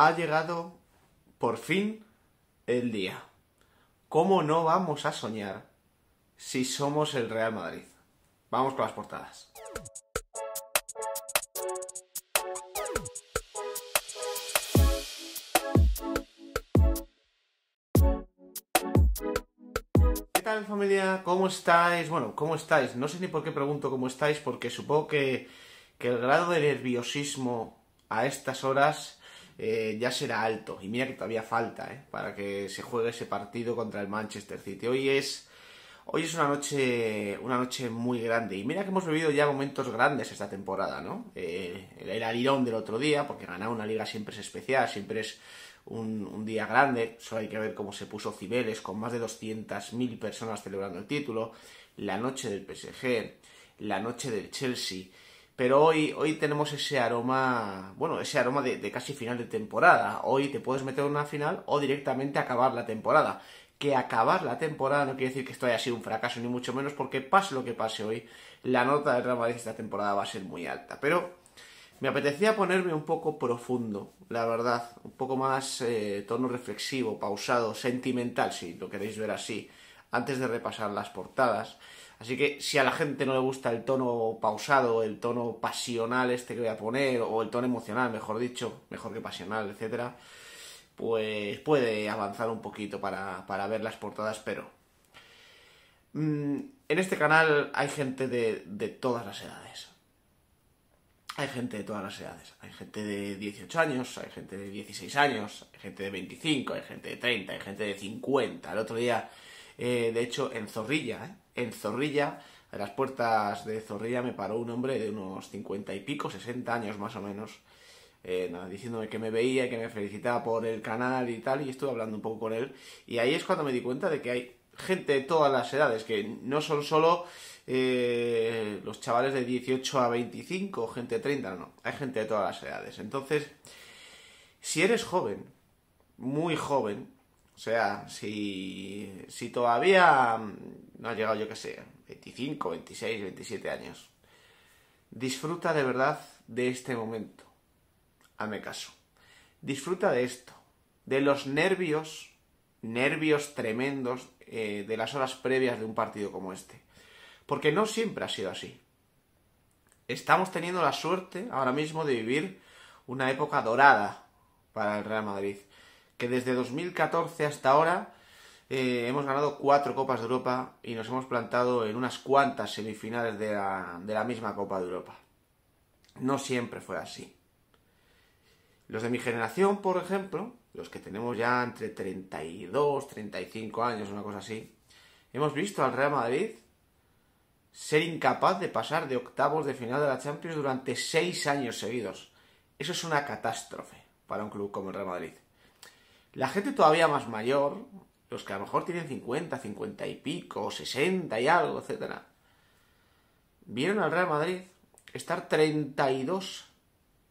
ha llegado por fin el día. ¿Cómo no vamos a soñar si somos el Real Madrid? Vamos con las portadas. ¿Qué tal familia? ¿Cómo estáis? Bueno, ¿cómo estáis? No sé ni por qué pregunto cómo estáis porque supongo que, que el grado de nerviosismo a estas horas eh, ya será alto. Y mira que todavía falta eh, para que se juegue ese partido contra el Manchester City. Hoy es, hoy es una, noche, una noche muy grande. Y mira que hemos vivido ya momentos grandes esta temporada, ¿no? Eh, el alirón del otro día, porque ganar una liga siempre es especial, siempre es un, un, día grande. Solo hay que ver cómo se puso Cibeles, con más de 200.000 personas celebrando el título. La noche del PSG, la noche del Chelsea pero hoy, hoy tenemos ese aroma, bueno, ese aroma de, casi final de temporada. Hoy te puedes meter en una final o directamente acabar la temporada. Que acabar la temporada no quiere decir que esto haya sido un fracaso, ni mucho menos, porque pase lo que pase hoy, la nota de rama de esta temporada va a ser muy alta. Pero me apetecía ponerme un poco profundo, la verdad, un poco más eh, tono reflexivo, pausado, sentimental, si lo queréis ver así antes de repasar las portadas. Así que si a la gente no le gusta el tono pausado, el tono pasional este que voy a poner, o el tono emocional, mejor dicho, mejor que pasional, etcétera, pues puede avanzar un poquito para, ver las portadas, pero mm, en este canal hay gente de, de todas las edades. Hay gente de todas las edades. Hay gente de 18 años, hay gente de 16 años, hay gente de 25, hay gente de 30, hay gente de 50. El otro día eh, de hecho, en Zorrilla, ¿eh? en Zorrilla, a las puertas de Zorrilla me paró un hombre de unos 50 y pico, 60 años más o menos, eh, diciéndome que me veía y que me felicitaba por el canal y tal, y estuve hablando un poco con él. Y ahí es cuando me di cuenta de que hay gente de todas las edades, que no son solo los chavales de 18 a 25, gente de 30, no, hay gente de todas las edades. Entonces, si eres joven, muy joven, o sea, si, todavía mm, no ha llegado, yo qué sé, 25, 26, 27 años, disfruta de verdad de este momento. Hazme caso. Disfruta de esto, de los nervios, nervios tremendos eh, de las horas previas de un partido como este. Porque no siempre ha sido así. Estamos teniendo la suerte ahora mismo de vivir una época dorada para el Real Madrid que desde 2014 hasta ahora eh, hemos ganado cuatro Copas de Europa y nos hemos plantado en unas cuantas semifinales de la, de la misma Copa de Europa. No siempre fue así. Los de mi generación, por ejemplo, los que tenemos ya entre 32, 35 años, una cosa así, hemos visto al Real Madrid ser incapaz de pasar de octavos de final de la Champions durante seis años seguidos. Eso es una catástrofe para un club como el Real Madrid. La gente todavía más mayor, los que a lo mejor tienen 50, 50 y pico, 60 y algo, etcétera, vieron al Real Madrid estar 32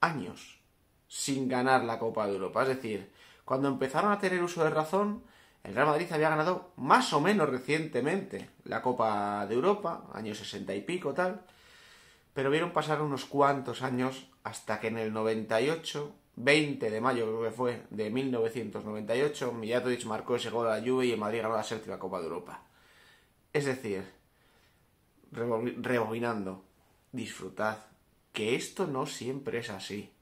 años sin ganar la Copa de Europa. Es decir, cuando empezaron a tener uso de razón, el Real Madrid había ganado más o menos recientemente la Copa de Europa, años 60 y pico, tal. Pero vieron pasar unos cuantos años hasta que en el 98 20 de mayo, creo que fue, de 1998, Mijatovic marcó ese gol a la Juve y en Madrid ganó la séptima Copa de Europa. Es decir, rebobinando, disfrutad, que esto no siempre es así.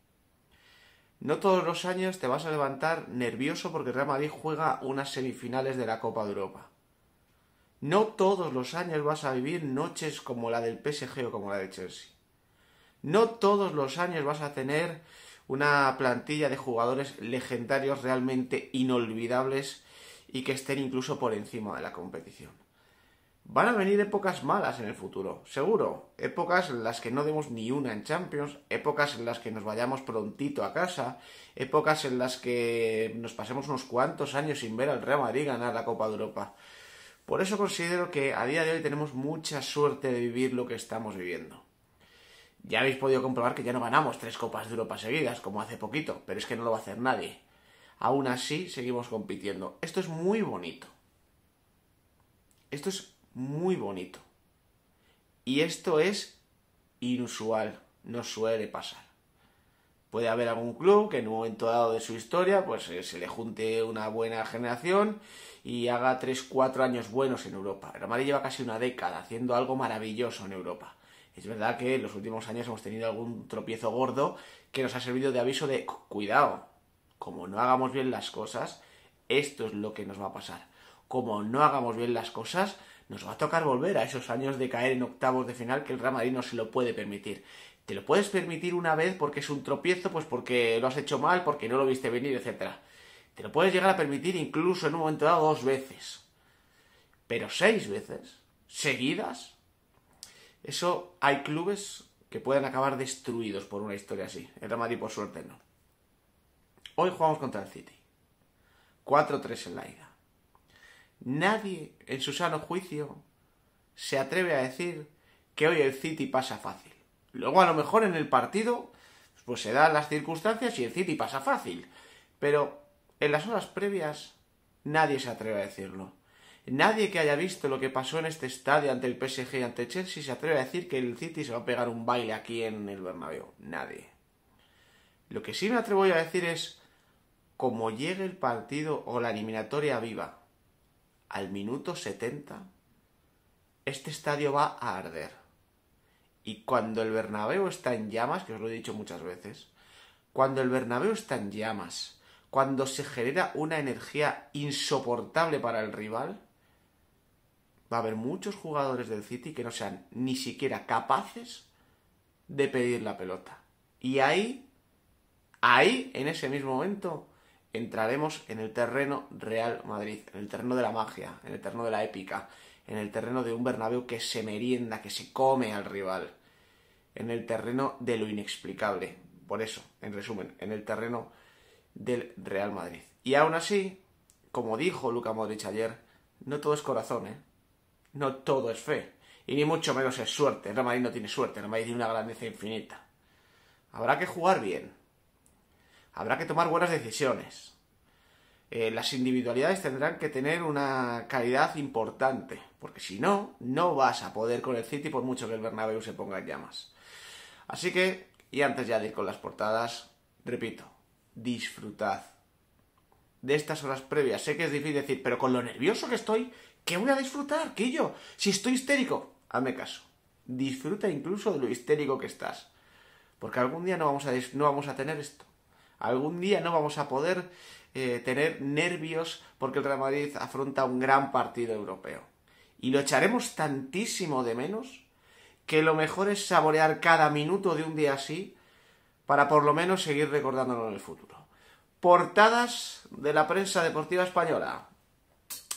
No todos los años te vas a levantar nervioso porque Real Madrid juega unas semifinales de la Copa de Europa. No todos los años vas a vivir noches como la del PSG o como la de Chelsea. No todos los años vas a tener una plantilla de jugadores legendarios realmente inolvidables y que estén incluso por encima de la competición. Van a venir épocas malas en el futuro, seguro. Épocas en las que no demos ni una en Champions, épocas en las que nos vayamos prontito a casa, épocas en las que nos pasemos unos cuantos años sin ver al Real Madrid ganar la Copa de Europa. Por eso considero que a día de hoy tenemos mucha suerte de vivir lo que estamos viviendo. Ya habéis podido comprobar que ya no ganamos tres Copas de Europa seguidas, como hace poquito, pero es que no lo va a hacer nadie. Aún así, seguimos compitiendo. Esto es muy bonito. Esto es muy bonito. Y esto es inusual, no suele pasar. Puede haber algún club que en un momento dado de su historia pues eh, se le junte una buena generación y haga 3 cuatro años buenos en Europa. El Madrid lleva casi una década haciendo algo maravilloso en Europa. Es verdad que en los últimos años hemos tenido algún tropiezo gordo que nos ha servido de aviso de cuidado, como no hagamos bien las cosas, esto es lo que nos va a pasar. Como no hagamos bien las cosas, nos va a tocar volver a esos años de caer en octavos de final que el Real Madrid no se lo puede permitir. Te lo puedes permitir una vez porque es un tropiezo, pues porque lo has hecho mal, porque no lo viste venir, etcétera. Te lo puedes llegar a permitir incluso en un momento dado dos veces. Pero seis veces, seguidas, eso hay clubes que pueden acabar destruidos por una historia así. El Real Madrid, por suerte, no. Hoy jugamos contra el City. 4-3 en la ida. Nadie, en su sano juicio, se atreve a decir que hoy el City pasa fácil. Luego, a lo mejor en el partido, pues se dan las circunstancias y el City pasa fácil. Pero en las horas previas, nadie se atreve a decirlo. Nadie que haya visto lo que pasó en este estadio ante el PSG y ante Chelsea se atreve a decir que el City se va a pegar un baile aquí en el Bernabéu. Nadie. Lo que sí me atrevo a decir es, como llegue el partido o la eliminatoria viva al minuto 70, este estadio va a arder. Y cuando el Bernabéu está en llamas, que os lo he dicho muchas veces, cuando el Bernabéu está en llamas, cuando se genera una energía insoportable para el rival, va a haber muchos jugadores del City que no sean ni siquiera capaces de pedir la pelota. Y ahí, ahí, en ese mismo momento, entraremos en el terreno Real Madrid, en el terreno de la magia, en el terreno de la épica, en el terreno de un Bernabéu que se merienda, que se come al rival, en el terreno de lo inexplicable. Por eso, en resumen, en el terreno del Real Madrid. Y aún así, como dijo Luca Modric ayer, no todo es corazón, ¿eh? no todo es fe. Y ni mucho menos es suerte. El Real Madrid no tiene suerte. El Real Madrid tiene una grandeza infinita. Habrá que jugar bien. Habrá que tomar buenas decisiones. Eh, las individualidades tendrán que tener una calidad importante. Porque si no, no vas a poder con el City por mucho que el Bernabéu se ponga en llamas. Así que, y antes ya de ir con las portadas, repito, disfrutad de estas horas previas. Sé que es difícil decir, pero con lo nervioso que estoy, que voy a disfrutar, que yo, si estoy histérico, hazme caso. Disfruta incluso de lo histérico que estás. Porque algún día no vamos a, no vamos a tener esto. Algún día no vamos a poder eh, tener nervios porque el Real Madrid afronta un gran partido europeo. Y lo echaremos tantísimo de menos que lo mejor es saborear cada minuto de un día así para por lo menos seguir recordándolo en el futuro. Portadas de la prensa deportiva española.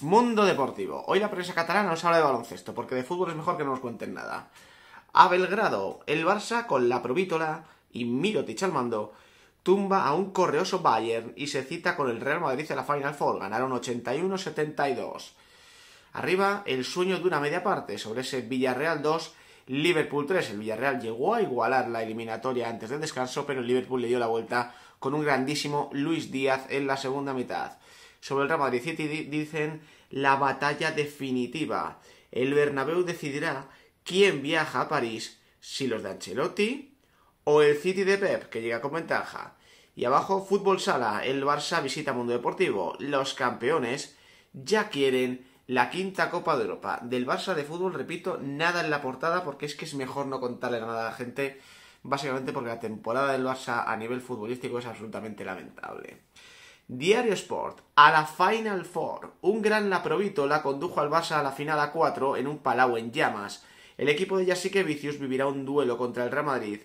Mundo Deportivo. Hoy la prensa catalana nos habla de baloncesto, porque de fútbol es mejor que no nos cuenten nada. A Belgrado, el Barça con la provítola y Mirotic al mando, tumba a un correoso Bayern y se cita con el Real Madrid en la Final Four. Ganaron 81-72. Arriba, el sueño de una media parte sobre ese Villarreal 2, Liverpool 3. El Villarreal llegó a igualar la eliminatoria antes del descanso, pero el Liverpool le dio la vuelta con un grandísimo Luis Díaz en la segunda mitad sobre el Real Madrid City dicen la batalla definitiva. El Bernabéu decidirá quién viaja a París, si los de Ancelotti o el City de Pep, que llega con ventaja. Y abajo, Fútbol Sala, el Barça visita Mundo Deportivo. Los campeones ya quieren la quinta Copa de Europa. Del Barça de fútbol, repito, nada en la portada porque es que es mejor no contarle nada a la gente, básicamente porque la temporada del Barça a nivel futbolístico es absolutamente lamentable. Diario Sport, a la Final Four. Un gran Laprovito la condujo al Barça a la final a 4 en un palau en llamas. El equipo de Yasique Vicius vivirá un duelo contra el Real Madrid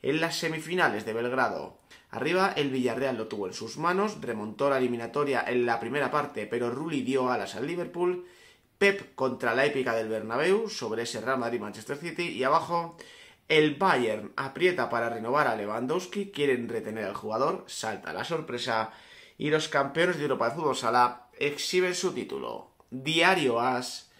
en las semifinales de Belgrado. Arriba el Villarreal lo tuvo en sus manos, remontó la eliminatoria en la primera parte, pero Rulli dio alas al Liverpool. Pep contra la épica del Bernabéu sobre ese Real Madrid-Manchester City y abajo el Bayern aprieta para renovar a Lewandowski, quieren retener al jugador, salta la sorpresa y los campeones de Europa de fútbol sala exhiben su título. Diario As,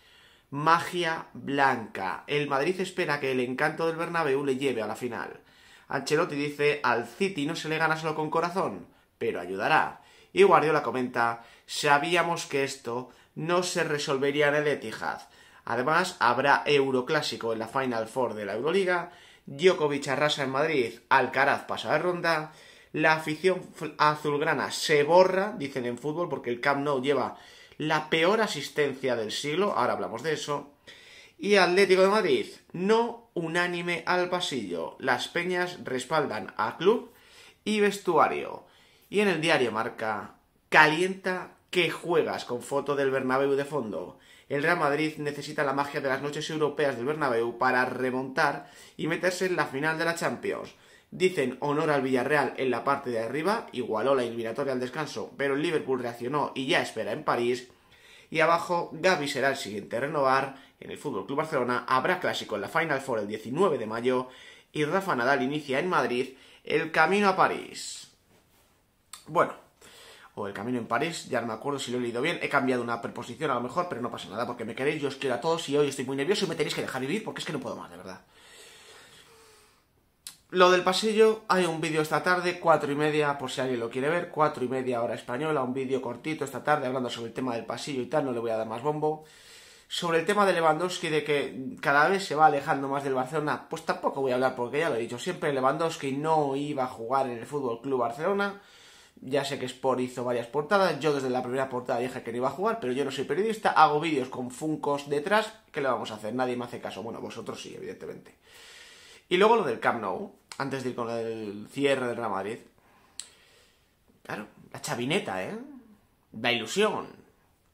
magia blanca. El Madrid espera que el encanto del Bernabéu le lleve a la final. Ancelotti dice, al City no se le gana solo con corazón, pero ayudará. Y Guardiola comenta, sabíamos que esto no se resolvería en el Etihad. Además, habrá Euroclásico en la Final Four de la Euroliga, Djokovic arrasa en Madrid, Alcaraz pasa de ronda la afición azulgrana se borra, dicen en fútbol, porque el Camp Nou lleva la peor asistencia del siglo, ahora hablamos de eso. Y Atlético de Madrid, no unánime al pasillo. Las peñas respaldan a club y vestuario. Y en el diario marca, calienta que juegas con foto del Bernabéu de fondo. El Real Madrid necesita la magia de las noches europeas del Bernabéu para remontar y meterse en la final de la Champions. Dicen honor al Villarreal en la parte de arriba, igualó la eliminatoria al descanso, pero el Liverpool reaccionó y ya espera en París. Y abajo, Gaby será el siguiente renovar en el FC Club Barcelona. Habrá clásico en la Final Four el 19 de mayo y Rafa Nadal inicia en Madrid el camino a París. Bueno, o el camino en París, ya no me acuerdo si lo he leído bien, he cambiado una preposición a lo mejor, pero no pasa nada porque me queréis, yo os quiero a todos y hoy estoy muy nervioso y me tenéis que dejar vivir porque es que no puedo más, de verdad. Lo del pasillo, hay un vídeo esta tarde, cuatro y media, por si alguien lo quiere ver, cuatro y media hora española, un vídeo cortito esta tarde hablando sobre el tema del pasillo y tal, no le voy a dar más bombo. Sobre el tema de Lewandowski, de que cada vez se va alejando más del Barcelona, pues tampoco voy a hablar porque ya lo he dicho siempre, Lewandowski no iba a jugar en el Fútbol Club Barcelona. Ya sé que Sport hizo varias portadas, yo desde la primera portada dije que no iba a jugar, pero yo no soy periodista, hago vídeos con Funcos detrás, ¿qué le vamos a hacer? Nadie me hace caso, bueno, vosotros sí, evidentemente. Y luego lo del Camp Nou, antes de ir con el cierre del Real Madrid. Claro, la chavineta, ¿eh? La ilusión.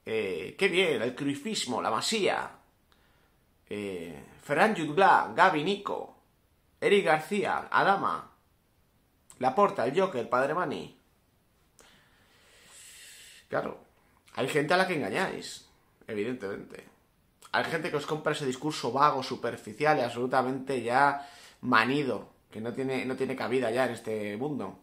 Eh, qué bien, el cruifismo, la masía. Eh, Ferran Jutgla, Gaby Nico, Eric García, Adama, La porta, el Joker, Padre Mani. Claro, hay gente a la que engañáis, evidentemente. Hay gente que os compra ese discurso vago, superficial y absolutamente ya manido que no tiene, no tiene cabida ya en este mundo.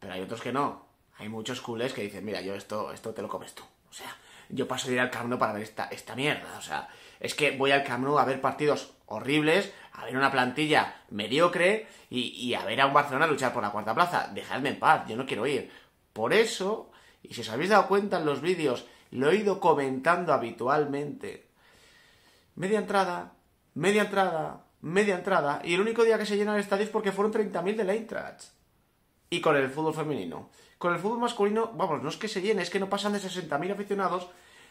Pero hay otros que no. Hay muchos culés que dicen, mira, yo esto, esto te lo comes tú. O sea, yo paso de ir al camino para ver esta, esta mierda. O sea, es que voy al Camino a ver partidos horribles, a ver una plantilla mediocre y, y a ver a un Barcelona luchar por la cuarta plaza. Dejadme en paz, yo no quiero ir. Por eso, y si os habéis dado cuenta en los vídeos, lo he ido comentando habitualmente. Media entrada, media entrada, media entrada, y el único día que se llena el estadio es porque fueron 30.000 de la Y con el fútbol femenino. Con el fútbol masculino, vamos, no es que se llene, es que no pasan de 60.000 aficionados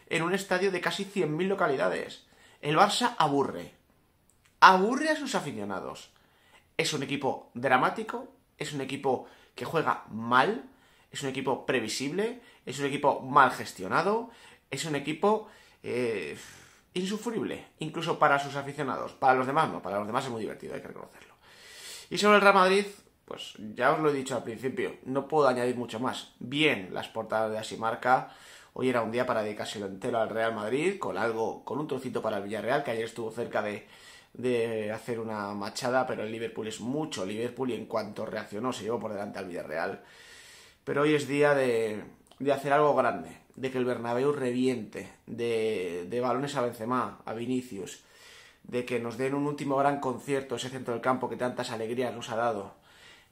en un estadio de casi 100.000 localidades. El Barça aburre. Aburre a sus aficionados. Es un equipo dramático, es un equipo que juega mal, es un equipo previsible, es un equipo mal gestionado, es un equipo... Eh, insufrible, incluso para sus aficionados. Para los demás no, para los demás es muy divertido, hay que reconocerlo. Y sobre el Real Madrid, pues ya os lo he dicho al principio, no puedo añadir mucho más. Bien, las portadas de Asimarca. Hoy era un día para lo entero al Real Madrid, con algo, con un trocito para el Villarreal, que ayer estuvo cerca de, hacer una machada, pero el Liverpool es mucho Liverpool y en cuanto reaccionó se llevó por delante al Villarreal. Pero hoy es día de hacer algo grande, de que el Bernabéu reviente, de, balones a Benzema, a Vinicius, de que nos den un último gran concierto ese centro del campo que tantas alegrías nos ha dado,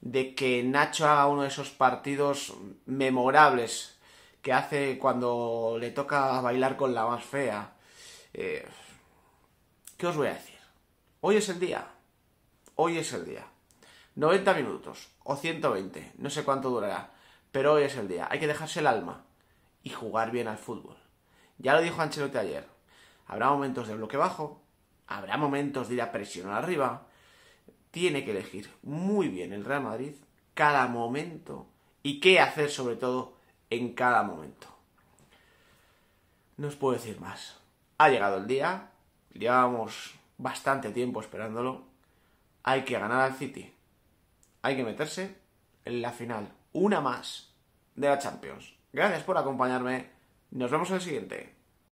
de que Nacho haga uno de esos partidos memorables que hace cuando le toca bailar con la más fea. Eh, ¿Qué os voy a decir? Hoy es el día. Hoy es el día. 90 minutos o 120, no sé cuánto durará, pero hoy es el día. Hay que dejarse el alma y jugar bien al fútbol. Ya lo dijo Ancelotti ayer. Habrá momentos de bloque bajo, habrá momentos de ir a presionar arriba. Tiene que elegir muy bien el Real Madrid cada momento y qué hacer sobre todo en cada momento. No os puedo decir más. Ha llegado el día, llevábamos bastante tiempo esperándolo. Hay que ganar al City. Hay que meterse en la final, una más de la Champions. Gracias por acompañarme. Nos vemos en el siguiente.